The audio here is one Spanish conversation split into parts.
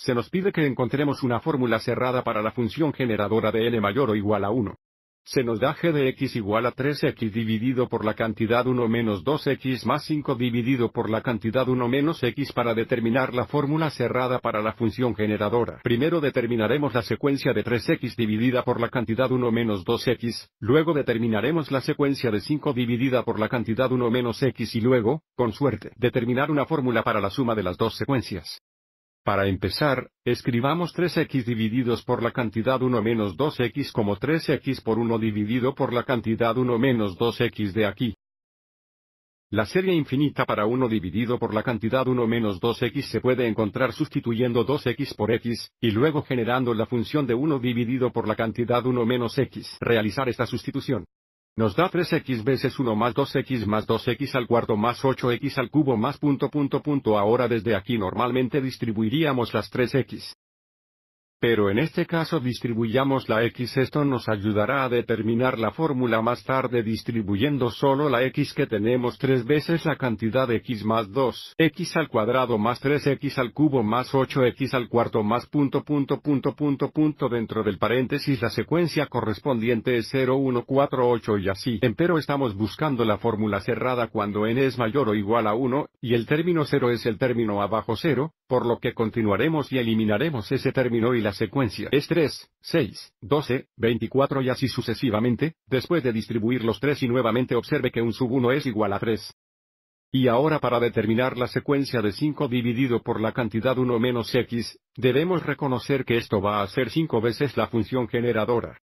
se nos pide que encontremos una fórmula cerrada para la función generadora de n mayor o igual a 1. Se nos da g de x igual a 3x dividido por la cantidad 1 menos 2x más 5 dividido por la cantidad 1 menos x para determinar la fórmula cerrada para la función generadora. Primero determinaremos la secuencia de 3x dividida por la cantidad 1 menos 2x, luego determinaremos la secuencia de 5 dividida por la cantidad 1 menos x y luego, con suerte, determinar una fórmula para la suma de las dos secuencias. Para empezar, escribamos 3x divididos por la cantidad 1 menos 2x como 3x por 1 dividido por la cantidad 1 menos 2x de aquí. La serie infinita para 1 dividido por la cantidad 1 menos 2x se puede encontrar sustituyendo 2x por x, y luego generando la función de 1 dividido por la cantidad 1 menos x. Realizar esta sustitución nos da 3x veces 1 más 2x más 2x al cuarto más 8x al cubo más punto punto punto ahora desde aquí normalmente distribuiríamos las 3x pero en este caso distribuyamos la x esto nos ayudará a determinar la fórmula más tarde distribuyendo solo la x que tenemos tres veces la cantidad x más 2, x al cuadrado más 3x al cubo más 8x al cuarto más punto punto punto punto punto dentro del paréntesis la secuencia correspondiente es 0 1 4 8 y así. Empero estamos buscando la fórmula cerrada cuando n es mayor o igual a 1, y el término 0 es el término abajo 0, por lo que continuaremos y eliminaremos ese término y la secuencia es 3, 6, 12, 24 y así sucesivamente, después de distribuir los 3 y nuevamente observe que un sub 1 es igual a 3. Y ahora para determinar la secuencia de 5 dividido por la cantidad 1 menos x, debemos reconocer que esto va a ser 5 veces la función generadora.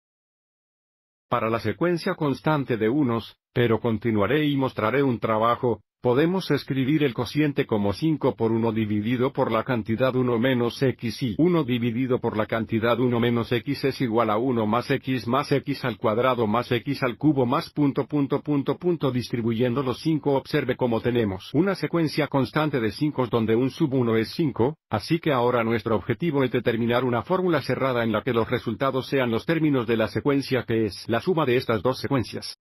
Para la secuencia constante de unos, pero continuaré y mostraré un trabajo, Podemos escribir el cociente como 5 por 1 dividido por la cantidad 1 menos x y 1 dividido por la cantidad 1 menos x es igual a 1 más x más x al cuadrado más x al cubo más punto punto punto punto distribuyendo los 5 observe como tenemos una secuencia constante de 5 donde un sub 1 es 5, así que ahora nuestro objetivo es determinar una fórmula cerrada en la que los resultados sean los términos de la secuencia que es la suma de estas dos secuencias.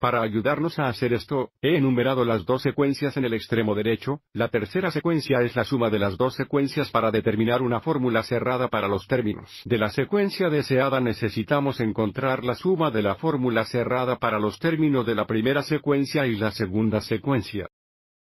Para ayudarnos a hacer esto, he enumerado las dos secuencias en el extremo derecho, la tercera secuencia es la suma de las dos secuencias para determinar una fórmula cerrada para los términos. De la secuencia deseada necesitamos encontrar la suma de la fórmula cerrada para los términos de la primera secuencia y la segunda secuencia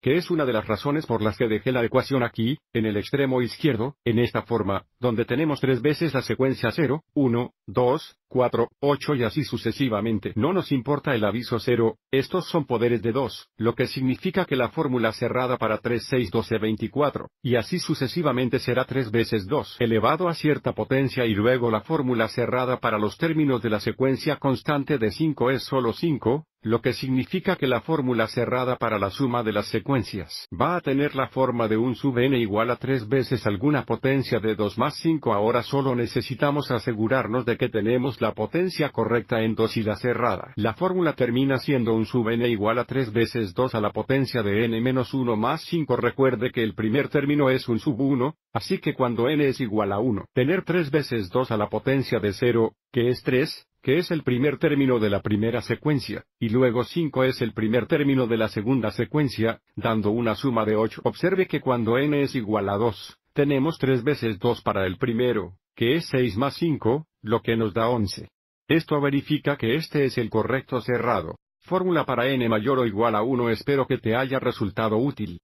que es una de las razones por las que dejé la ecuación aquí, en el extremo izquierdo, en esta forma, donde tenemos tres veces la secuencia 0, 1, 2, 4, 8 y así sucesivamente. No nos importa el aviso 0, estos son poderes de 2, lo que significa que la fórmula cerrada para 3, 6, 12, 24, y así sucesivamente será 3 veces 2 elevado a cierta potencia y luego la fórmula cerrada para los términos de la secuencia constante de 5 es solo 5, lo que significa que la fórmula cerrada para la suma de las secuencias va a tener la forma de un sub n igual a 3 veces alguna potencia de 2 más 5. Ahora solo necesitamos asegurarnos de que tenemos la potencia correcta en 2 y la cerrada. La fórmula termina siendo un sub n igual a 3 veces 2 a la potencia de n menos 1 más 5. Recuerde que el primer término es un sub 1, así que cuando n es igual a 1, tener 3 veces 2 a la potencia de 0, que es 3, que es el primer término de la primera secuencia, y luego 5 es el primer término de la segunda secuencia, dando una suma de 8. Observe que cuando n es igual a 2, tenemos 3 veces 2 para el primero, que es 6 más 5, lo que nos da 11. Esto verifica que este es el correcto cerrado. Fórmula para n mayor o igual a 1 espero que te haya resultado útil.